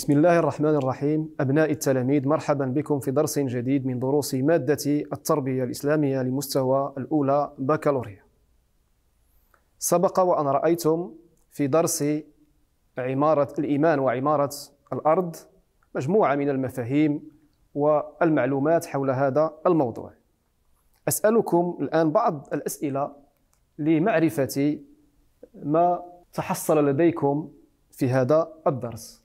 بسم الله الرحمن الرحيم أبناء التلاميذ مرحبا بكم في درس جديد من دروس مادة التربية الإسلامية لمستوى الأولى بكالوريا سبق وأن رأيتم في درس عمارة الإيمان وعمارة الأرض مجموعة من المفاهيم والمعلومات حول هذا الموضوع أسألكم الآن بعض الأسئلة لمعرفة ما تحصل لديكم في هذا الدرس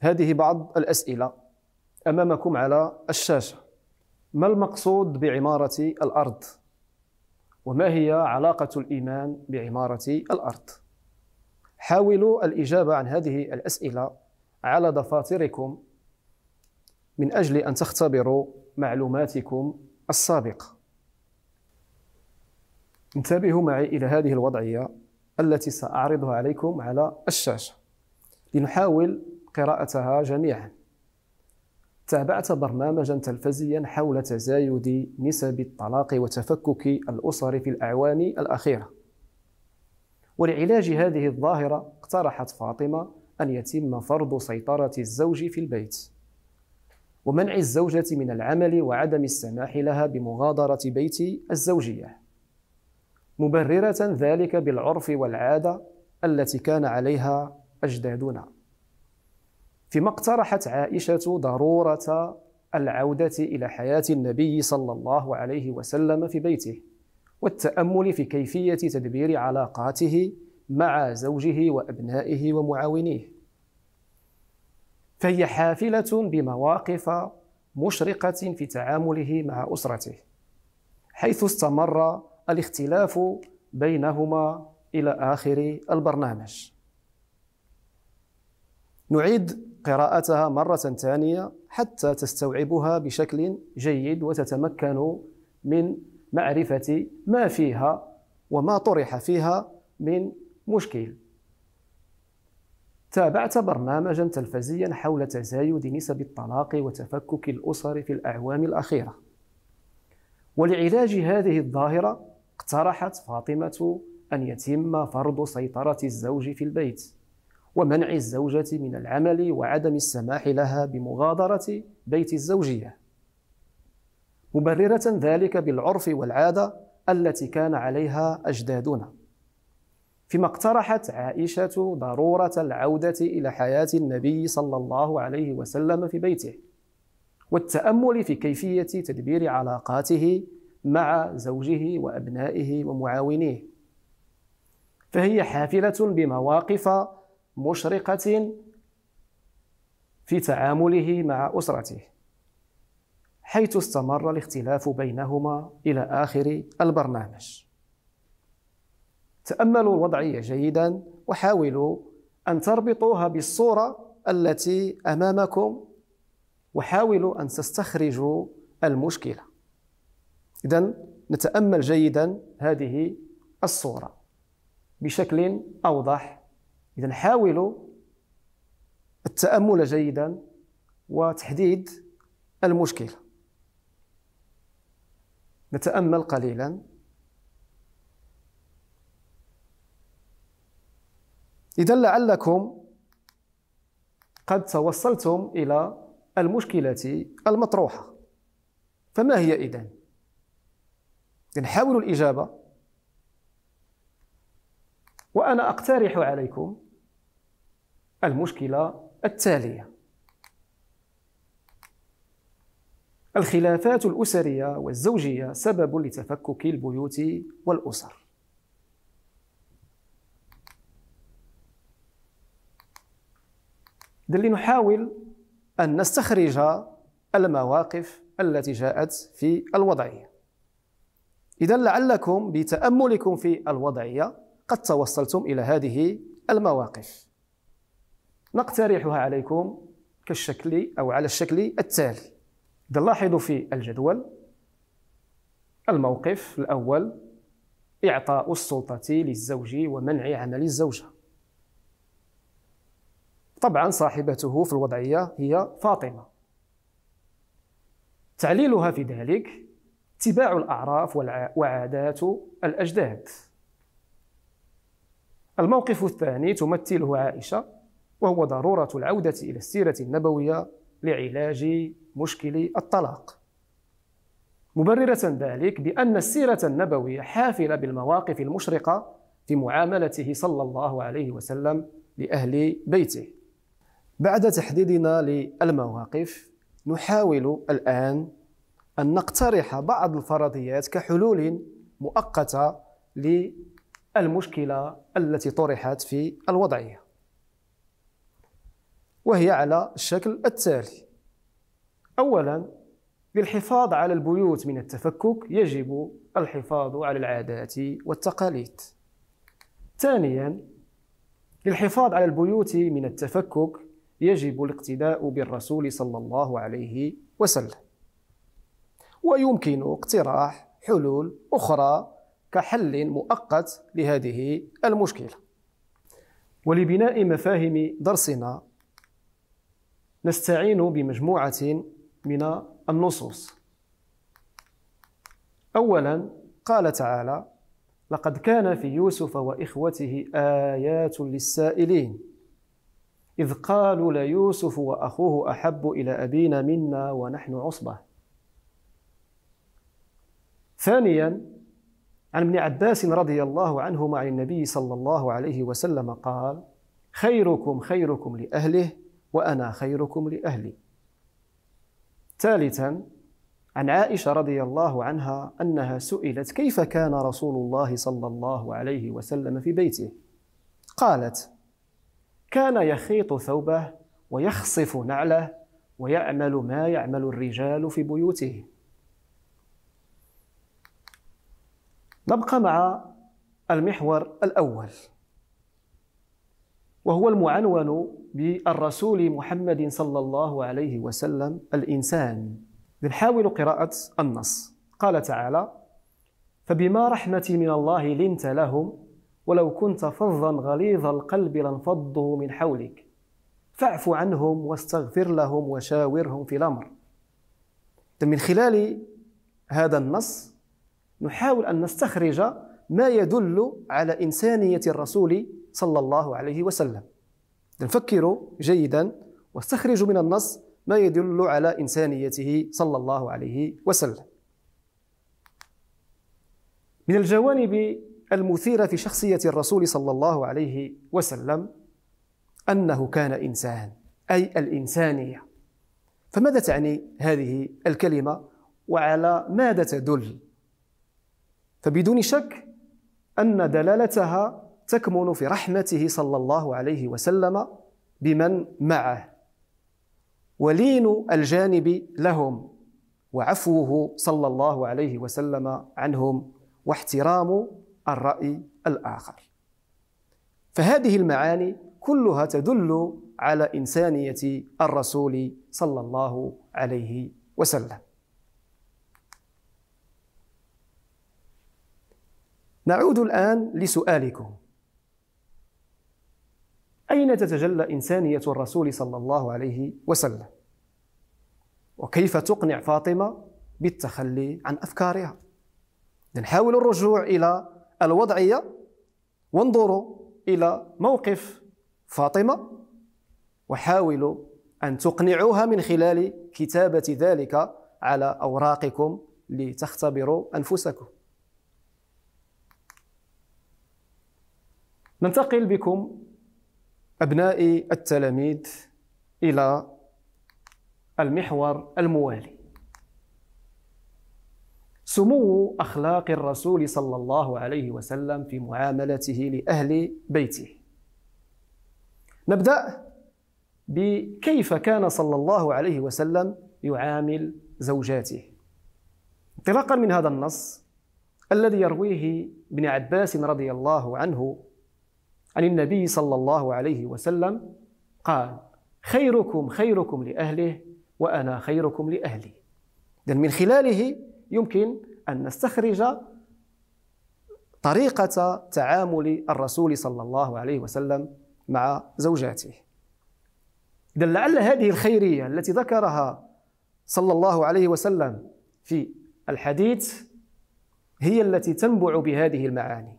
هذه بعض الأسئلة أمامكم على الشاشة ما المقصود بعمارة الأرض؟ وما هي علاقة الإيمان بعمارة الأرض؟ حاولوا الإجابة عن هذه الأسئلة على دفاتركم من أجل أن تختبروا معلوماتكم السابقة انتبهوا معي إلى هذه الوضعية التي سأعرضها عليكم على الشاشة لنحاول قراءتها جميعا تابعت برنامجا تلفزيا حول تزايد نسب الطلاق وتفكك الأسر في الأعوام الأخيرة ولعلاج هذه الظاهرة اقترحت فاطمة أن يتم فرض سيطرة الزوج في البيت ومنع الزوجة من العمل وعدم السماح لها بمغادرة بيت الزوجية مبررة ذلك بالعرف والعادة التي كان عليها أجدادنا فيما اقترحت عائشة ضرورة العودة إلى حياة النبي صلى الله عليه وسلم في بيته والتأمل في كيفية تدبير علاقاته مع زوجه وأبنائه ومعاونيه فهي حافلة بمواقف مشرقة في تعامله مع أسرته حيث استمر الاختلاف بينهما إلى آخر البرنامج نعيد قراءتها مرة ثانية حتى تستوعبها بشكل جيد وتتمكنوا من معرفة ما فيها وما طرح فيها من مشكل. تابعت برنامجا تلفزيا حول تزايد نسب الطلاق وتفكك الأسر في الأعوام الأخيرة. ولعلاج هذه الظاهرة اقترحت فاطمة أن يتم فرض سيطرة الزوج في البيت ومنع الزوجة من العمل وعدم السماح لها بمغادرة بيت الزوجية مبررة ذلك بالعرف والعادة التي كان عليها أجدادنا فيما اقترحت عائشة ضرورة العودة إلى حياة النبي صلى الله عليه وسلم في بيته والتأمل في كيفية تدبير علاقاته مع زوجه وأبنائه ومعاونيه فهي حافلة بمواقف مشرقة في تعامله مع أسرته حيث استمر الاختلاف بينهما إلى آخر البرنامج تأملوا الوضعية جيدا وحاولوا أن تربطوها بالصورة التي أمامكم وحاولوا أن تستخرجوا المشكلة إذا نتأمل جيدا هذه الصورة بشكل أوضح إذا حاولوا التأمل جيدا وتحديد المشكلة نتأمل قليلا إذا لعلكم قد توصلتم إلى المشكلة المطروحة فما هي إذن؟ نحاول حاولوا الإجابة وأنا أقترح عليكم المشكلة التالية الخلافات الأسرية والزوجية سبب لتفكك البيوت والأسر دلي نحاول أن نستخرج المواقف التي جاءت في الوضعية إذا لعلكم بتأملكم في الوضعية قد توصلتم إلى هذه المواقف نقترحها عليكم كالشكل أو على الشكل التالي إذا لاحظوا في الجدول الموقف الأول إعطاء السلطة للزوج ومنع عمل الزوجة طبعا صاحبته في الوضعية هي فاطمة تعليلها في ذلك اتباع الأعراف وعادات الأجداد الموقف الثاني تمثله عائشة وهو ضرورة العودة إلى السيرة النبوية لعلاج مشكل الطلاق مبررة ذلك بأن السيرة النبوية حافلة بالمواقف المشرقة في معاملته صلى الله عليه وسلم لأهل بيته بعد تحديدنا للمواقف نحاول الآن أن نقترح بعض الفرضيات كحلول مؤقتة للمشكلة التي طرحت في الوضعية وهي على الشكل التالي أولا للحفاظ على البيوت من التفكك يجب الحفاظ على العادات والتقاليد ثانيا للحفاظ على البيوت من التفكك يجب الاقتداء بالرسول صلى الله عليه وسلم ويمكن اقتراح حلول أخرى كحل مؤقت لهذه المشكلة ولبناء مفاهيم درسنا نستعين بمجموعة من النصوص أولا قال تعالى لقد كان في يوسف وإخوته آيات للسائلين إذ قالوا ليوسف وأخوه أحب إلى أبينا منا ونحن عصبة ثانيا عن ابن عباس رضي الله عنهما عن النبي صلى الله عليه وسلم قال خيركم خيركم لأهله وأنا خيركم لأهلي ثالثا عن عائشة رضي الله عنها أنها سئلت كيف كان رسول الله صلى الله عليه وسلم في بيته قالت كان يخيط ثوبه ويخصف نعله ويعمل ما يعمل الرجال في بيوته نبقى مع المحور الأول وهو المعنون بالرسول محمد صلى الله عليه وسلم الإنسان نحاول قراءة النص قال تعالى فبما رحمة من الله لنت لهم ولو كنت فظا غليظ القلب لانفضوا من حولك فاعف عنهم واستغفر لهم وشاورهم في الأمر من خلال هذا النص نحاول أن نستخرج ما يدل على إنسانية الرسول صلى الله عليه وسلم فكروا جيدا واستخرجوا من النص ما يدل على إنسانيته صلى الله عليه وسلم من الجوانب المثيرة في شخصية الرسول صلى الله عليه وسلم أنه كان إنسان أي الإنسانية فماذا تعني هذه الكلمة وعلى ماذا تدل فبدون شك أن دلالتها تكمن في رحمته صلى الله عليه وسلم بمن معه ولين الجانب لهم وعفوه صلى الله عليه وسلم عنهم واحترام الرأي الآخر فهذه المعاني كلها تدل على إنسانية الرسول صلى الله عليه وسلم نعود الآن لسؤالكم أين تتجلى إنسانية الرسول صلى الله عليه وسلم وكيف تقنع فاطمة بالتخلي عن أفكارها نحاول الرجوع إلى الوضعية وانظروا إلى موقف فاطمة وحاولوا أن تقنعوها من خلال كتابة ذلك على أوراقكم لتختبروا أنفسكم ننتقل بكم أبنائي التلاميذ إلى المحور الموالي سمو أخلاق الرسول صلى الله عليه وسلم في معاملته لأهل بيته نبدأ بكيف كان صلى الله عليه وسلم يعامل زوجاته انطلاقا من هذا النص الذي يرويه ابن عباس رضي الله عنه عن النبي صلى الله عليه وسلم قال خيركم خيركم لأهله وأنا خيركم لأهلي إذن من خلاله يمكن أن نستخرج طريقة تعامل الرسول صلى الله عليه وسلم مع زوجاته إذا لعل هذه الخيرية التي ذكرها صلى الله عليه وسلم في الحديث هي التي تنبع بهذه المعاني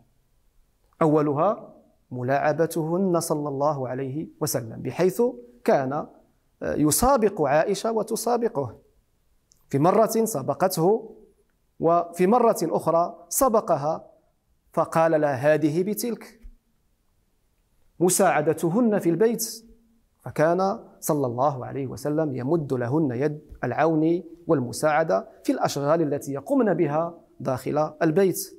أولها ملاعبتهن صلى الله عليه وسلم بحيث كان آه، يسابق عائشة وتسابقه في مرة سبقته وفي مرة أخرى سبقها فقال لا هذه بتلك مساعدتهن في البيت فكان صلى الله عليه وسلم يمد لهن يد العون والمساعدة في الأشغال التي يقمن بها داخل البيت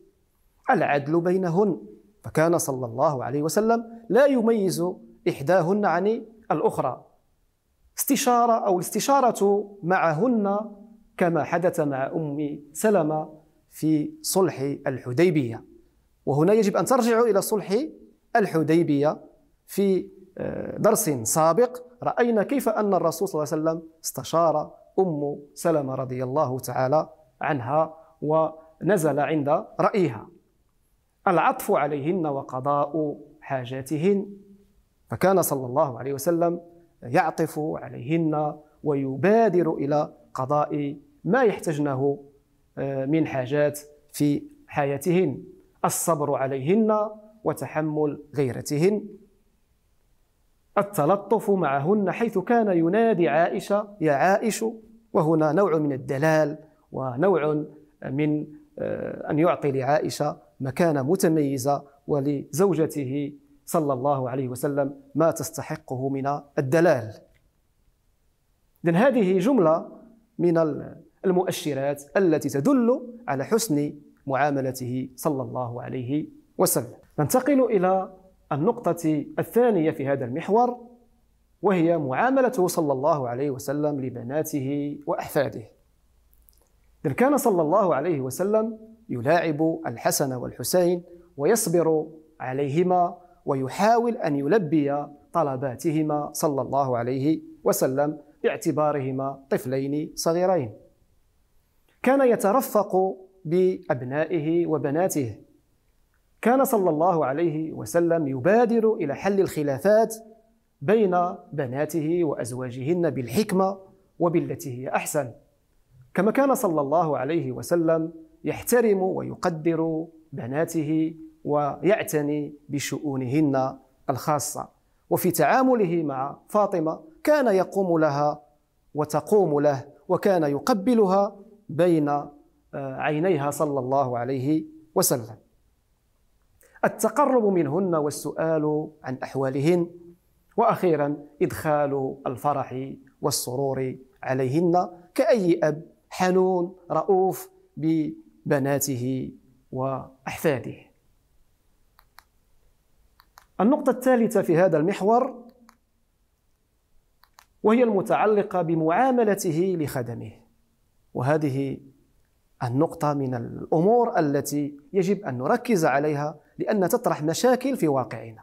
العدل بينهن فكان صلى الله عليه وسلم لا يميز إحداهن عن الأخرى استشارة أو الاستشارة معهن كما حدث مع أم سلمة في صلح الحديبية وهنا يجب أن ترجعوا إلى صلح الحديبية في آه، درس سابق رأينا كيف أن الرسول صلى الله عليه وسلم استشار أم سلمة رضي الله تعالى عنها ونزل عند رأيها العطف عليهن وقضاء حاجاتهن فكان صلى الله عليه وسلم يعطف عليهن ويبادر إلى قضاء ما يحتجنه آه، من حاجات في حياتهن الصبر عليهن وتحمل غيرتهن التلطف معهن حيث كان ينادي عائشة يا عائش وهنا نوع من الدلال ونوع من آه، أن يعطي لعائشة مكانة متميزة ولزوجته صلى الله عليه وسلم ما تستحقه من الدلال إذن هذه جملة من المؤشرات التي تدل على حسن معاملته صلى الله عليه وسلم ننتقل إلى النقطة الثانية في هذا المحور وهي معاملته صلى الله عليه وسلم لبناته وأحفاده إذ كان صلى الله عليه وسلم يلاعب الحسن والحسين ويصبر عليهما ويحاول ان يلبي طلباتهما صلى الله عليه وسلم باعتبارهما طفلين صغيرين. كان يترفق بابنائه وبناته. كان صلى الله عليه وسلم يبادر الى حل الخلافات بين بناته وازواجهن بالحكمه وبالتي هي احسن. كما كان صلى الله عليه وسلم يحترم ويقدر بناته ويعتني بشؤونهن الخاصة وفي تعامله مع فاطمة كان يقوم لها وتقوم له وكان يقبلها بين آه، عينيها صلى الله عليه وسلم التقرب منهن والسؤال عن أحوالهن وأخيرا إدخال الفرح والسرور عليهن كأي أب حنون رؤوف ب بناته وأحفاده النقطة الثالثة في هذا المحور وهي المتعلقة بمعاملته لخدمه وهذه النقطة من الأمور التي يجب أن نركز عليها لأن تطرح مشاكل في واقعنا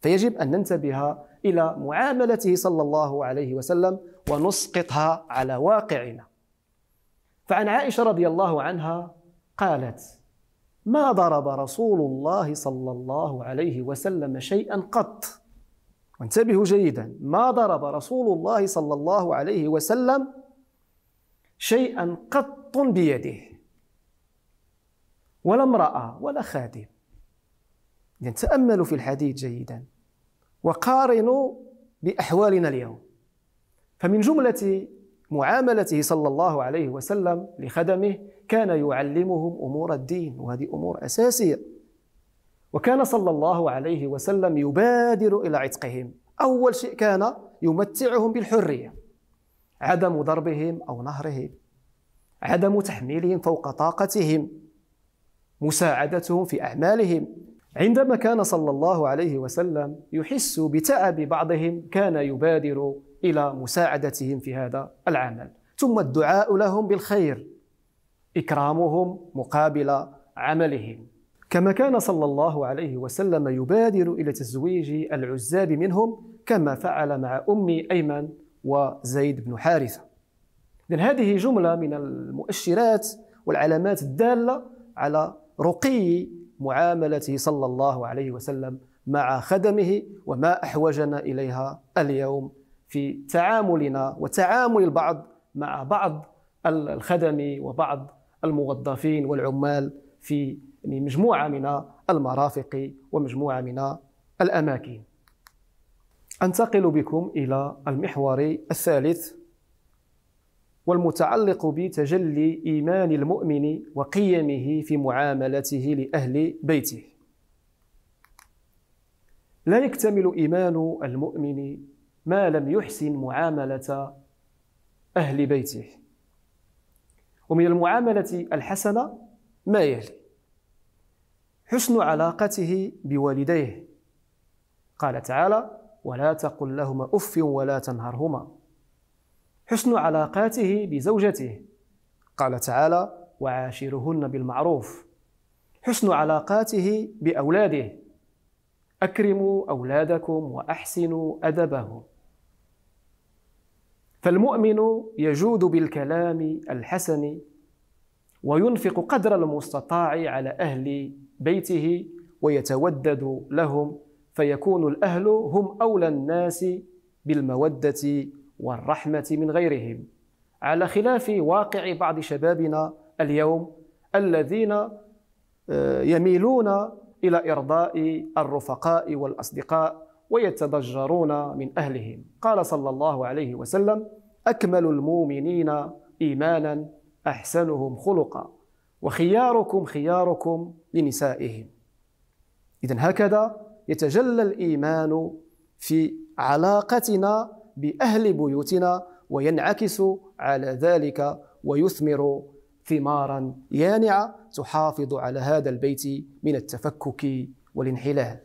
فيجب أن ننتبه إلى معاملته صلى الله عليه وسلم ونسقطها على واقعنا فعن عائشة رضي الله عنها قالت ما ضرب رسول الله صلى الله عليه وسلم شيئا قط وانتبهوا جيدا ما ضرب رسول الله صلى الله عليه وسلم شيئا قط بيده ولا امرأة ولا خادم إذن تأملوا في الحديث جيدا وقارنوا بأحوالنا اليوم فمن جملة معاملته صلى الله عليه وسلم لخدمه كان يعلمهم امور الدين وهذه امور اساسيه وكان صلى الله عليه وسلم يبادر الى عتقهم اول شيء كان يمتعهم بالحريه عدم ضربهم او نهرهم عدم تحميلهم فوق طاقتهم مساعدتهم في اعمالهم عندما كان صلى الله عليه وسلم يحس بتعب بعضهم كان يبادر الى مساعدتهم في هذا العمل ثم الدعاء لهم بالخير إكرامهم مقابل عملهم كما كان صلى الله عليه وسلم يبادر إلى تزويج العزاب منهم كما فعل مع أم أيمن وزيد بن حارثة إذن هذه جملة من المؤشرات والعلامات الدالة على رقي معاملته صلى الله عليه وسلم مع خدمه وما أحوجنا إليها اليوم في تعاملنا وتعامل البعض مع بعض الخدم وبعض الموظفين والعمال في يعني مجموعة من المرافق ومجموعة من الأماكن أنتقل بكم إلى المحور الثالث والمتعلق بتجلي إيمان المؤمن وقيمه في معاملته لأهل بيته لا يكتمل إيمان المؤمن ما لم يحسن معاملة أهل بيته ومن المعاملة الحسنة ما يلي حسن علاقته بوالديه قال تعالى ولا تقل لهما اف ولا تنهرهما حسن علاقاته بزوجته قال تعالى وعاشرهن بالمعروف حسن علاقاته باولاده اكرموا اولادكم واحسنوا ادبهم فالمؤمن يجود بالكلام الحسن وينفق قدر المستطاع على أهل بيته ويتودد لهم فيكون الأهل هم أولى الناس بالمودة والرحمة من غيرهم على خلاف واقع بعض شبابنا اليوم الذين آه، يميلون إلى إرضاء الرفقاء والأصدقاء ويتضجرون من أهلهم قال صلى الله عليه وسلم أكمل المؤمنين إيمانا أحسنهم خلقا وخياركم خياركم لنسائهم إذا هكذا يتجلى الإيمان في علاقتنا بأهل بيوتنا وينعكس على ذلك ويثمر ثمارا يانعه تحافظ على هذا البيت من التفكك والانحلال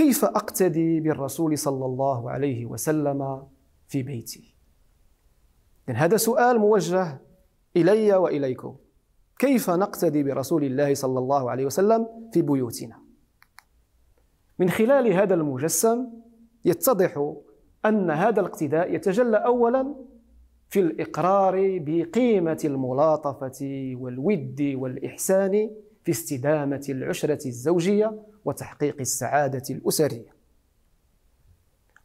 كيف اقتدي بالرسول صلى الله عليه وسلم في بيتي هذا سؤال موجه الي واليكم كيف نقتدي برسول الله صلى الله عليه وسلم في بيوتنا من خلال هذا المجسم يتضح ان هذا الاقتداء يتجلى اولا في الاقرار بقيمه الملاطفه والود والاحسان في استدامة العشرة الزوجية وتحقيق السعادة الأسرية.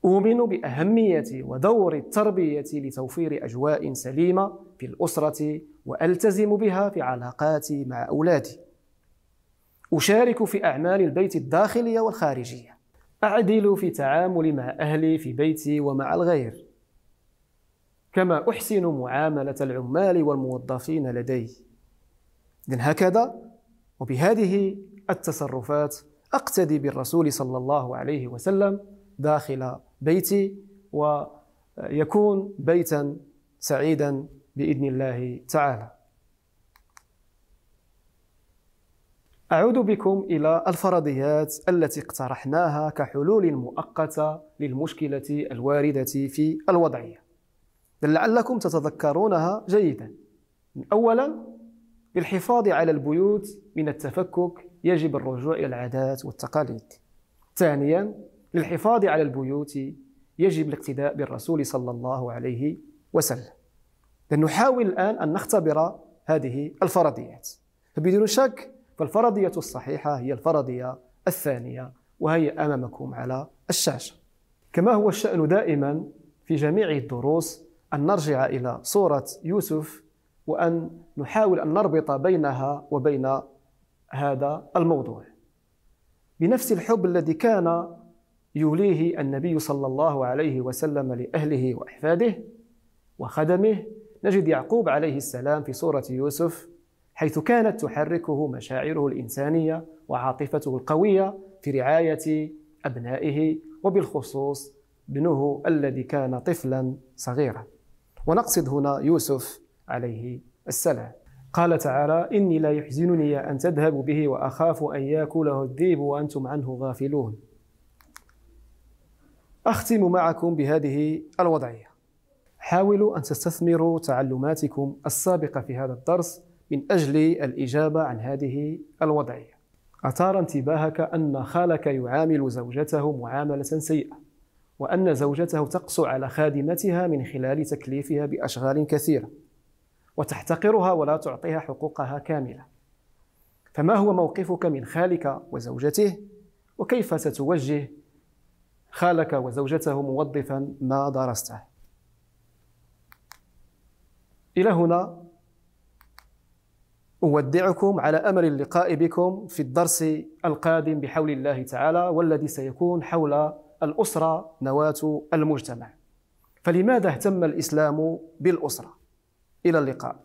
أؤمن بأهمية ودور التربية لتوفير أجواء سليمة في الأسرة وألتزم بها في علاقاتي مع أولادي. أشارك في أعمال البيت الداخلية والخارجية. أعدل في تعاملي مع أهلي في بيتي ومع الغير. كما أحسن معاملة العمال والموظفين لدي. إذن هكذا وبهذه التصرفات أقتدي بالرسول صلى الله عليه وسلم داخل بيتي ويكون بيتا سعيدا بإذن الله تعالى أعود بكم إلى الفرضيات التي اقترحناها كحلول مؤقتة للمشكلة الواردة في الوضعية لعلكم تتذكرونها جيدا أولا للحفاظ على البيوت من التفكك يجب الرجوع إلى العادات والتقاليد ثانيا للحفاظ على البيوت يجب الاقتداء بالرسول صلى الله عليه وسلم لنحاول الآن أن نختبر هذه الفرضيات فبدون شك فالفرضية الصحيحة هي الفرضية الثانية وهي أمامكم على الشاشة كما هو الشأن دائما في جميع الدروس أن نرجع إلى صورة يوسف وأن نحاول أن نربط بينها وبين هذا الموضوع بنفس الحب الذي كان يوليه النبي صلى الله عليه وسلم لأهله وأحفاده وخدمه نجد يعقوب عليه السلام في سورة يوسف حيث كانت تحركه مشاعره الإنسانية وعاطفته القوية في رعاية أبنائه وبالخصوص ابنه الذي كان طفلا صغيرا ونقصد هنا يوسف عليه السلام قال تعالى إني لا يحزنني أن تذهبوا به وأخاف أن يأكله الذئب وأنتم عنه غافلون أختم معكم بهذه الوضعية حاولوا أن تستثمروا تعلماتكم السابقة في هذا الدرس من أجل الإجابة عن هذه الوضعية أثار انتباهك أن خالك يعامل زوجته معاملة سيئة وأن زوجته تقسو على خادمتها من خلال تكليفها بأشغال كثيرة وتحتقرها ولا تعطيها حقوقها كاملة فما هو موقفك من خالك وزوجته وكيف ستوجه خالك وزوجته موظفا ما درسته إلى هنا أودعكم على أمل اللقاء بكم في الدرس القادم بحول الله تعالى والذي سيكون حول الأسرة نواة المجتمع فلماذا اهتم الإسلام بالأسرة؟ إلى اللقاء